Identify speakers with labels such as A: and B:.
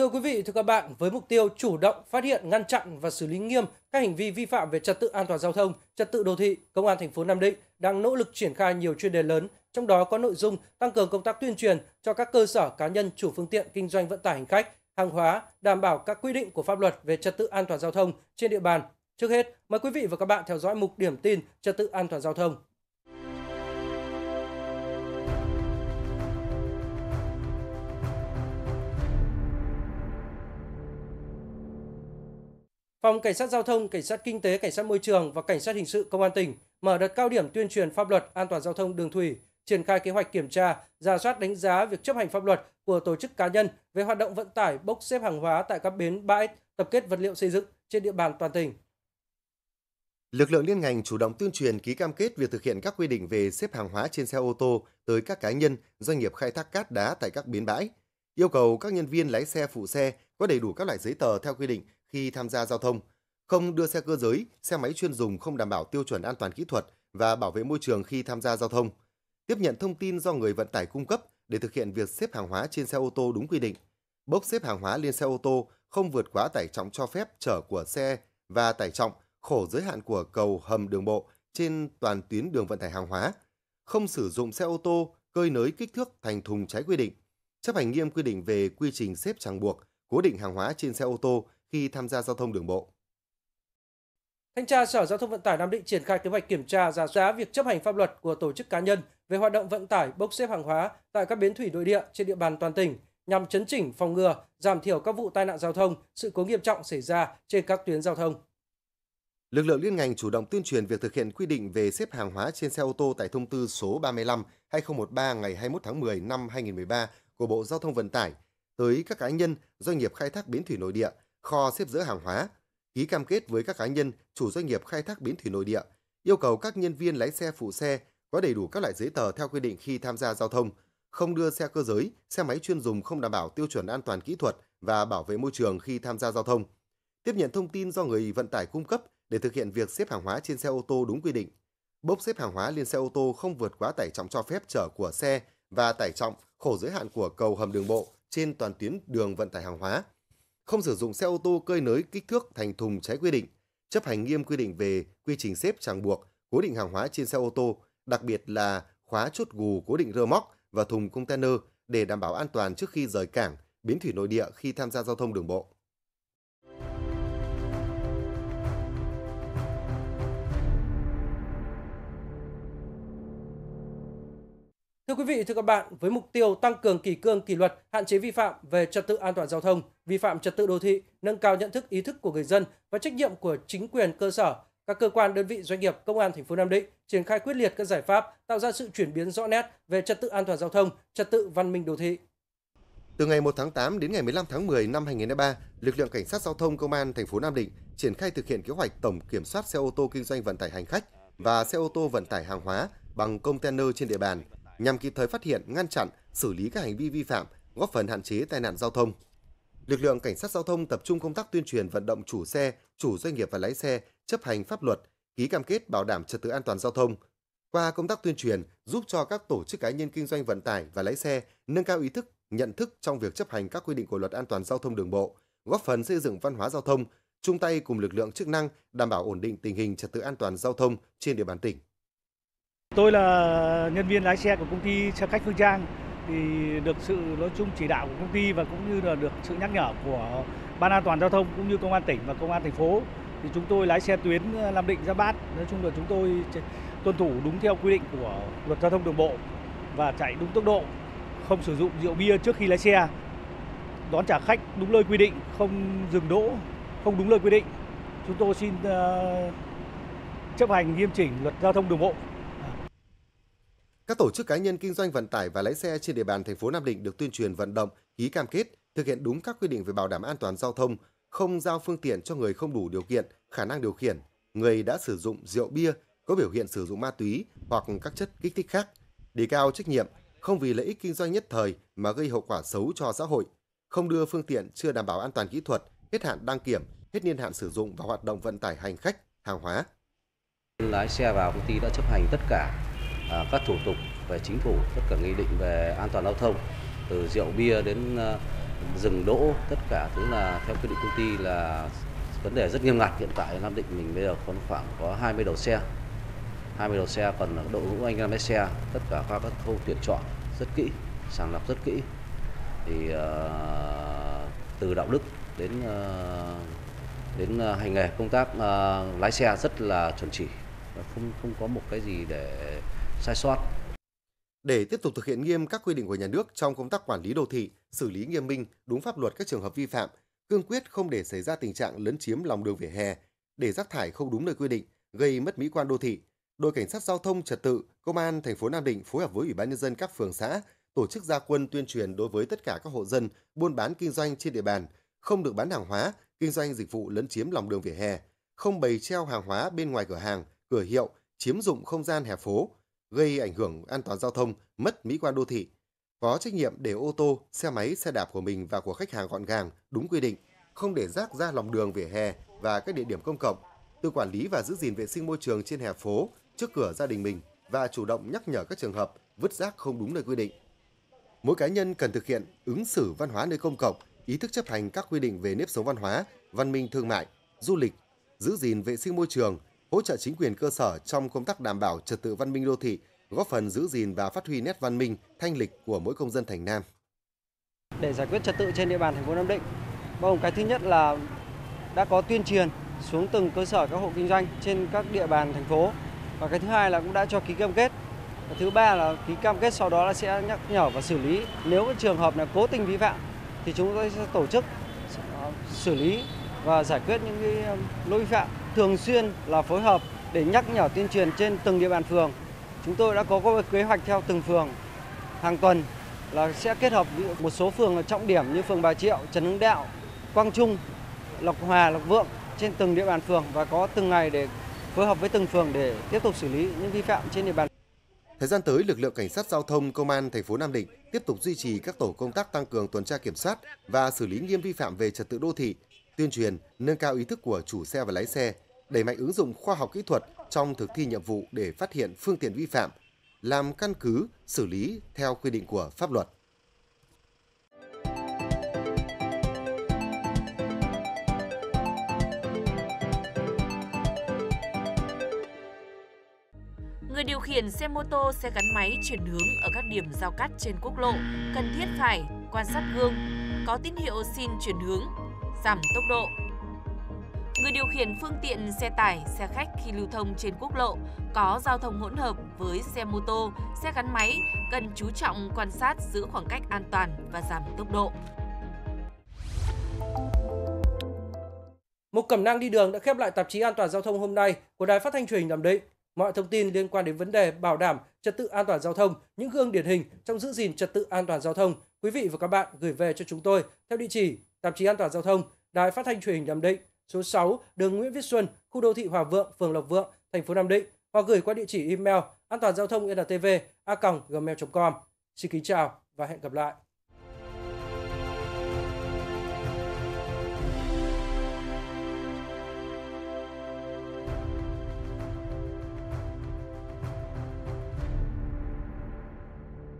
A: Thưa quý vị, thưa các bạn, với mục tiêu chủ động phát hiện, ngăn chặn và xử lý nghiêm các hành vi vi phạm về trật tự an toàn giao thông, trật tự đô thị, Công an thành phố Nam Định đang nỗ lực triển khai nhiều chuyên đề lớn, trong đó có nội dung tăng cường công tác tuyên truyền cho các cơ sở cá nhân chủ phương tiện kinh doanh vận tải hành khách, hàng hóa, đảm bảo các quy định của pháp luật về trật tự an toàn giao thông trên địa bàn. Trước hết, mời quý vị và các bạn theo dõi mục điểm tin trật tự an toàn giao thông. Phòng Cảnh sát Giao thông, Cảnh sát Kinh tế, Cảnh sát Môi trường và Cảnh sát Hình sự Công an tỉnh mở đợt cao điểm tuyên truyền pháp luật an toàn giao thông đường thủy, triển khai kế hoạch kiểm tra, giả soát đánh giá việc chấp hành pháp luật của tổ chức cá nhân về hoạt động vận tải bốc xếp hàng hóa tại các bến bãi tập kết vật liệu xây dựng trên địa bàn toàn tỉnh.
B: Lực lượng liên ngành chủ động tuyên truyền ký cam kết việc thực hiện các quy định về xếp hàng hóa trên xe ô tô tới các cá nhân, doanh nghiệp khai thác cát đá tại các bến bãi, yêu cầu các nhân viên lái xe phụ xe có đầy đủ các loại giấy tờ theo quy định khi tham gia giao thông, không đưa xe cơ giới, xe máy chuyên dùng không đảm bảo tiêu chuẩn an toàn kỹ thuật và bảo vệ môi trường khi tham gia giao thông, tiếp nhận thông tin do người vận tải cung cấp để thực hiện việc xếp hàng hóa trên xe ô tô đúng quy định, bốc xếp hàng hóa lên xe ô tô không vượt quá tải trọng cho phép chở của xe và tải trọng khổ giới hạn của cầu hầm đường bộ trên toàn tuyến đường vận tải hàng hóa, không sử dụng xe ô tô cơi nới kích thước thành thùng trái quy định, chấp hành nghiêm quy định về quy trình xếp chẳng buộc, cố định hàng hóa trên xe ô tô khi tham gia giao thông đường bộ.
A: Thanh tra Sở Giao thông Vận tải Nam Định triển khai kế hoạch kiểm tra giả giá việc chấp hành pháp luật của tổ chức cá nhân về hoạt động vận tải bốc xếp hàng hóa tại các bến thủy nội địa trên địa bàn toàn tỉnh nhằm chấn chỉnh, phòng ngừa, giảm thiểu các vụ tai nạn giao thông, sự cố nghiêm trọng xảy ra trên các tuyến giao thông.
B: Lực lượng liên ngành chủ động tuyên truyền việc thực hiện quy định về xếp hàng hóa trên xe ô tô tại thông tư số 35/2013 ngày 21 tháng 10 năm 2013 của Bộ Giao thông Vận tải tới các cá nhân, doanh nghiệp khai thác bến thủy nội địa – kho xếp giữa hàng hóa, ký cam kết với các cá nhân chủ doanh nghiệp khai thác bến thủy nội địa, yêu cầu các nhân viên lái xe phụ xe có đầy đủ các loại giấy tờ theo quy định khi tham gia giao thông, không đưa xe cơ giới, xe máy chuyên dùng không đảm bảo tiêu chuẩn an toàn kỹ thuật và bảo vệ môi trường khi tham gia giao thông. Tiếp nhận thông tin do người vận tải cung cấp để thực hiện việc xếp hàng hóa trên xe ô tô đúng quy định. Bốc xếp hàng hóa lên xe ô tô không vượt quá tải trọng cho phép chở của xe và tải trọng khổ giới hạn của cầu hầm đường bộ trên toàn tuyến đường vận tải hàng hóa không sử dụng xe ô tô cơi nới kích thước thành thùng trái quy định, chấp hành nghiêm quy định về quy trình xếp ràng buộc, cố định hàng hóa trên xe ô tô, đặc biệt là khóa chốt gù cố định rơ móc và thùng container để đảm bảo an toàn trước khi rời cảng, biến thủy nội địa khi tham gia giao thông đường bộ.
A: Thưa quý vị, thưa các bạn, với mục tiêu tăng cường kỷ cương kỷ luật, hạn chế vi phạm về trật tự an toàn giao thông, vi phạm trật tự đô thị, nâng cao nhận thức ý thức của người dân và trách nhiệm của chính quyền cơ sở, các cơ quan đơn vị doanh nghiệp công an thành phố Nam Định triển khai quyết liệt các giải pháp tạo ra sự chuyển biến rõ
B: nét về trật tự an toàn giao thông, trật tự văn minh đô thị. Từ ngày 1 tháng 8 đến ngày 15 tháng 10 năm 2023, lực lượng cảnh sát giao thông công an thành phố Nam Định triển khai thực hiện kế hoạch tổng kiểm soát xe ô tô kinh doanh vận tải hành khách và xe ô tô vận tải hàng hóa bằng container trên địa bàn nhằm kịp thời phát hiện, ngăn chặn, xử lý các hành vi vi phạm, góp phần hạn chế tai nạn giao thông. Lực lượng cảnh sát giao thông tập trung công tác tuyên truyền vận động chủ xe, chủ doanh nghiệp và lái xe chấp hành pháp luật, ký cam kết bảo đảm trật tự an toàn giao thông. Qua công tác tuyên truyền, giúp cho các tổ chức cá nhân kinh doanh vận tải và lái xe nâng cao ý thức, nhận thức trong việc chấp hành các quy định của luật an toàn giao thông đường bộ, góp phần xây dựng văn hóa giao thông, chung tay cùng lực lượng chức năng đảm bảo ổn định tình hình trật tự an toàn giao thông trên địa bàn tỉnh.
A: Tôi là nhân viên lái xe của công ty xe khách Phương Trang thì được sự nói chung chỉ đạo của công ty và cũng như là được sự nhắc nhở của ban an toàn giao thông cũng như công an tỉnh và công an thành phố thì chúng tôi lái xe tuyến ờ, Nam Định ra Bát nói chung là chúng tôi tuân thủ đúng theo quy định của luật giao thông đường bộ và chạy đúng tốc độ không sử dụng rượu bia trước khi lái xe đón trả khách đúng nơi quy định không dừng đỗ không đúng nơi quy định chúng tôi xin uh, chấp hành nghiêm chỉnh luật giao thông đường bộ
B: các tổ chức cá nhân kinh doanh vận tải và lái xe trên địa bàn thành phố Nam Định được tuyên truyền vận động, ký cam kết thực hiện đúng các quy định về bảo đảm an toàn giao thông, không giao phương tiện cho người không đủ điều kiện, khả năng điều khiển, người đã sử dụng rượu bia, có biểu hiện sử dụng ma túy hoặc các chất kích thích khác, đề cao trách nhiệm, không vì lợi ích kinh doanh nhất thời mà gây hậu quả xấu cho xã hội, không đưa phương tiện chưa đảm bảo an toàn kỹ thuật, hết hạn đăng kiểm, hết niên hạn sử dụng và hoạt động vận tải hành khách, hàng hóa. Lái xe vào công ty đã chấp hành tất cả À, các thủ tục về
A: chính phủ tất cả nghị định về an toàn giao thông từ rượu bia đến à, dừng đỗ tất cả thứ là theo quy định công ty là vấn đề rất nghiêm ngặt hiện tại Nam Định mình bây giờ còn khoảng có 20 đầu xe 20 đầu xe còn đội ngũ anh em lái xe tất cả qua các khâu tuyển chọn rất kỹ sàng lọc rất kỹ thì uh, từ đạo đức đến uh, đến hành nghề công tác uh, lái
B: xe rất là chuẩn chỉ không không có một cái gì để sai sót. Để tiếp tục thực hiện nghiêm các quy định của nhà nước trong công tác quản lý đô thị, xử lý nghiêm minh, đúng pháp luật các trường hợp vi phạm, cương quyết không để xảy ra tình trạng lấn chiếm lòng đường vỉa hè, để rác thải không đúng nơi quy định, gây mất mỹ quan đô thị. Đội cảnh sát giao thông trật tự, công an thành phố Nam Định phối hợp với ủy ban nhân dân các phường xã tổ chức gia quân tuyên truyền đối với tất cả các hộ dân buôn bán kinh doanh trên địa bàn, không được bán hàng hóa, kinh doanh dịch vụ lấn chiếm lòng đường vỉa hè, không bày treo hàng hóa bên ngoài cửa hàng, cửa hiệu, chiếm dụng không gian hè phố, gây ảnh hưởng an toàn giao thông, mất mỹ quan đô thị. Có trách nhiệm để ô tô, xe máy, xe đạp của mình và của khách hàng gọn gàng, đúng quy định, không để rác ra lòng đường vỉa hè và các địa điểm công cộng, tự quản lý và giữ gìn vệ sinh môi trường trên hè phố, trước cửa gia đình mình và chủ động nhắc nhở các trường hợp vứt rác không đúng nơi quy định. Mỗi cá nhân cần thực hiện ứng xử văn hóa nơi công cộng, ý thức chấp hành các quy định về nếp sống văn hóa, văn minh thương mại, du lịch, giữ gìn vệ sinh môi trường, hỗ trợ chính quyền cơ sở trong công tác đảm bảo trật tự văn minh đô thị, góp phần giữ gìn và phát huy nét văn minh, thanh lịch của mỗi công dân thành Nam.
A: Để giải quyết trật tự trên địa bàn thành phố Nam Định, bao gồm cái thứ nhất là đã có tuyên truyền xuống từng cơ sở các hộ kinh doanh trên các địa bàn thành phố và cái thứ hai là cũng đã cho ký cam kết và thứ ba là ký cam kết sau đó là sẽ nhắc nhở và xử lý nếu cái trường hợp là cố tình vi phạm thì chúng tôi sẽ tổ chức xử lý và giải quyết những cái um, lỗi vi phạm thường xuyên là phối hợp để nhắc nhở tuyên truyền trên từng địa bàn phường. Chúng tôi đã có kế hoạch theo từng phường hàng tuần là sẽ kết hợp một số phường trọng điểm như phường Bà Triệu, Trần Hưng Đạo, Quang Trung, Lộc Hòa, Lộc Vượng trên từng địa bàn phường và có từng ngày để
B: phối hợp với từng phường để tiếp tục xử lý những vi phạm trên địa bàn. Thời gian tới, lực lượng cảnh sát giao thông công an thành phố Nam Định tiếp tục duy trì các tổ công tác tăng cường tuần tra kiểm soát và xử lý nghiêm vi phạm về trật tự đô thị, tuyên truyền, nâng cao ý thức của chủ xe và lái xe, đẩy mạnh ứng dụng khoa học kỹ thuật trong thực thi nhiệm vụ để phát hiện phương tiện vi phạm, làm căn cứ xử lý theo quy định của pháp luật.
A: Người điều khiển xe mô tô, xe gắn máy chuyển hướng ở các điểm giao cắt trên quốc lộ cần thiết phải quan sát gương, có tín hiệu xin chuyển hướng giảm tốc độ. Người điều khiển phương tiện xe tải, xe khách khi lưu thông trên quốc lộ có giao thông hỗn hợp với xe mô tô, xe gắn máy cần chú trọng quan sát giữ khoảng cách an toàn và giảm tốc độ. Mục cẩm năng đi đường đã khép lại tạp chí An toàn giao thông hôm nay của Đài Phát thanh Truyền hình Nam Định. Mọi thông tin liên quan đến vấn đề bảo đảm trật tự an toàn giao thông, những gương điển hình trong giữ gìn trật tự an toàn giao thông, quý vị và các bạn gửi về cho chúng tôi theo địa chỉ Tạp chí An toàn giao thông, Đài Phát thanh Truyền hình Nam Định, số 6, đường Nguyễn Viết Xuân, khu đô thị Hòa Vượng, phường Lộc Vượng, thành phố Nam Định hoặc gửi qua địa chỉ email an toàn giao thông ntv a gmail.com. Xin kính chào và hẹn gặp lại.